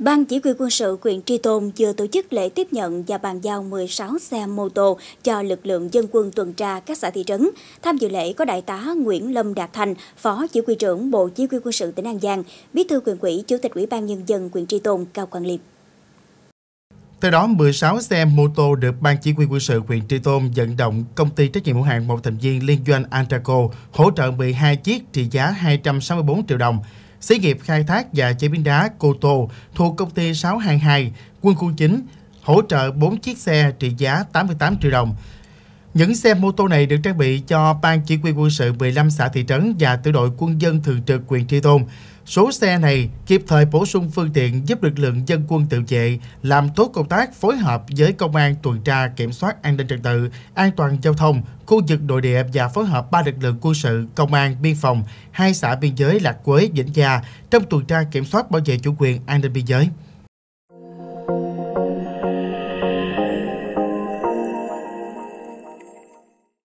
Ban Chỉ huy quân sự huyện Tri Tôn vừa tổ chức lễ tiếp nhận và bàn giao 16 xe mô tô cho lực lượng dân quân tuần tra các xã thị trấn. Tham dự lễ có Đại tá Nguyễn Lâm Đạt Thành, Phó Chỉ huy trưởng Bộ Chỉ huy quân sự tỉnh An Giang, Bí thư quyền quỹ, Chủ tịch Ủy ban Nhân dân huyện Tri Tôn Cao Quang Liệp. Theo đó, 16 xe mô tô được Ban Chỉ huy quân sự huyện Tri Tôn vận động công ty trách nhiệm hữu hạn một thành viên liên doanh Antraco hỗ trợ 12 chiếc trị giá 264 triệu đồng. Xí nghiệp khai thác và chế biến đá Cô Tô thuộc công ty 622, quân khu 9, hỗ trợ 4 chiếc xe trị giá 88 triệu đồng. Những xe mô tô này được trang bị cho Ban Chỉ huy quân sự 15 xã thị trấn và tiểu đội quân dân thường trực quyền Tri Tôn. Số xe này kịp thời bổ sung phương tiện giúp lực lượng dân quân tự vệ làm tốt công tác phối hợp với công an tuần tra kiểm soát an ninh trật tự, an toàn giao thông, khu vực nội địa và phối hợp ba lực lượng quân sự, công an, biên phòng, hai xã biên giới Lạc Quế, Vĩnh Gia trong tuần tra kiểm soát bảo vệ chủ quyền an ninh biên giới.